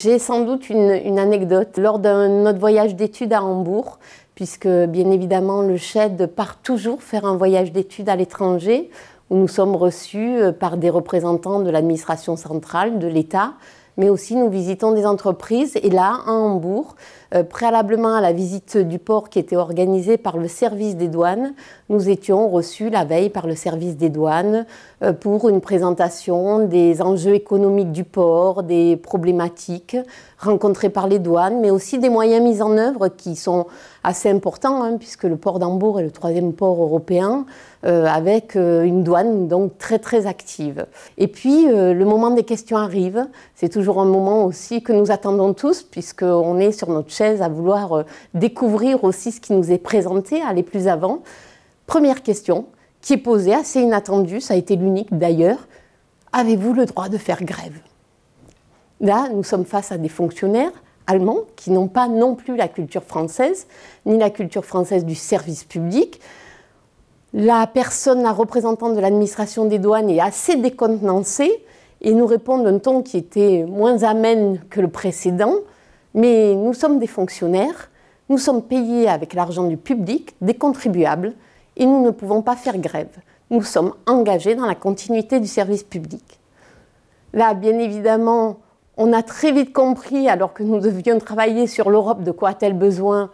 J'ai sans doute une, anecdote. Lors de notre voyage d'études à Hambourg, puisque bien évidemment le CHED part toujours faire un voyage d'études à l'étranger, où nous sommes reçus euh, par des représentants de l'administration centrale, de l'État, mais aussi nous visitons des entreprises. Et là, à Hambourg, euh, préalablement à la visite du port qui était organisée par le service des douanes, nous étions reçus la veille par le service des douanes euh, pour une présentation des enjeux économiques du port, des problématiques rencontrées par les douanes, mais aussi des moyens mis en œuvre qui sont assez importants, hein, puisque le port d'Hambourg est le troisième port européen, euh, avec une douane donc très très active. Et puis, le moment des questions arrive, c'est toujours un moment aussi que nous attendons tous, puisqu'on est sur notre chaise à vouloir euh, découvrir aussi ce qui nous est présenté, aller plus avant. Première question qui est posée, assez inattendue, ça a été l'unique d'ailleurs. Avez-vous le droit de faire grève Là, nous sommes face à des fonctionnaires allemands qui n'ont pas non plus la culture française, ni la culture française du service public. La personne, la représentante de l'administration des douanes est assez décontenancée et nous répondent d'un ton qui était moins amène que le précédent, mais nous sommes des fonctionnaires, nous sommes payés avec l'argent du public, des contribuables, et nous ne pouvons pas faire grève. Nous sommes engagés dans la continuité du service public. Là, bien évidemment, on a très vite compris, alors que nous devions travailler sur l'Europe, de quoi a-t-elle besoin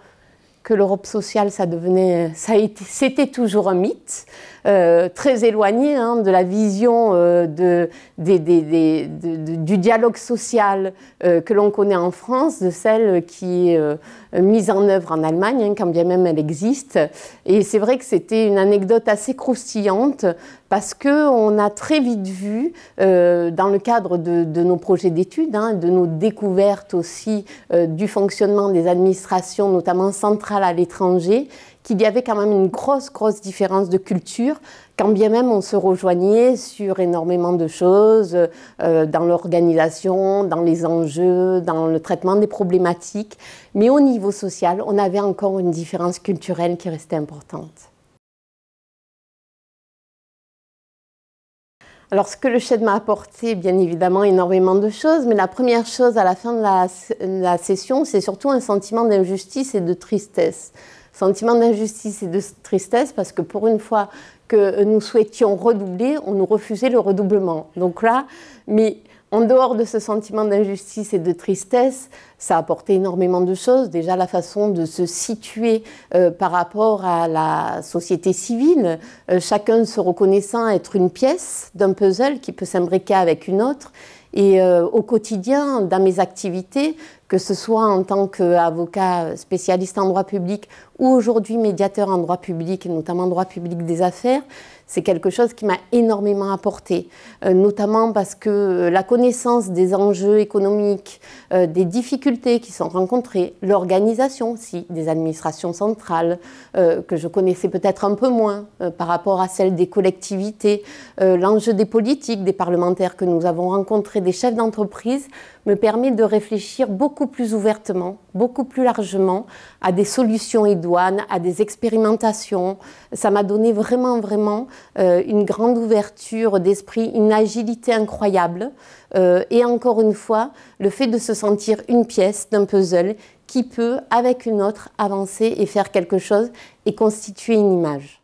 que l'Europe sociale, ça devenait, ça c'était toujours un mythe, euh, très éloigné hein, de la vision euh, de, du dialogue social euh, que l'on connaît en France, de celle qui est mise en œuvre en Allemagne, hein, quand bien même elle existe. Et c'est vrai que c'était une anecdote assez croustillante parce que on a très vite vu, dans le cadre de, de nos projets d'études, hein, de nos découvertes aussi du fonctionnement des administrations, notamment centrales à l'étranger, qu'il y avait quand même une grosse, grosse différence de culture, quand bien même on se rejoignait sur énormément de choses, euh, dans l'organisation, dans les enjeux, dans le traitement des problématiques. Mais au niveau social, on avait encore une différence culturelle qui restait importante. Alors, ce que le chèque m'a apporté, bien évidemment, énormément de choses, mais la première chose à la fin de la, la session, c'est surtout un sentiment d'injustice et de tristesse. Sentiment d'injustice et de tristesse parce que pour une fois que nous souhaitions redoubler, on nous refusait le redoublement. Donc là, mais en dehors de ce sentiment d'injustice et de tristesse, ça a apporté énormément de choses. Déjà la façon de se situer euh, par rapport à la société civile, euh, chacun se reconnaissant être une pièce d'un puzzle qui peut s'imbriquer avec une autre. Et euh, au quotidien, dans mes activités, que ce soit en tant qu'avocat spécialiste en droit public ou aujourd'hui médiateur en droit public, et notamment droit public des affaires, c'est quelque chose qui m'a énormément apporté, euh, notamment parce que euh, la connaissance des enjeux économiques, euh, des difficultés qui sont rencontrées, l'organisation aussi des administrations centrales, que je connaissais peut-être un peu moins par rapport à celle des collectivités, l'enjeu des politiques, des parlementaires que nous avons rencontrés, des chefs d'entreprise, me permet de réfléchir beaucoup plus ouvertement, beaucoup plus largement à des solutions idoines, à des expérimentations. Ça m'a donné vraiment, vraiment euh, une grande ouverture d'esprit, une agilité incroyable. Euh, et encore une fois, le fait de se sentir une pièce d'un puzzle qui peut, avec une autre, avancer et faire quelque chose et constituer une image.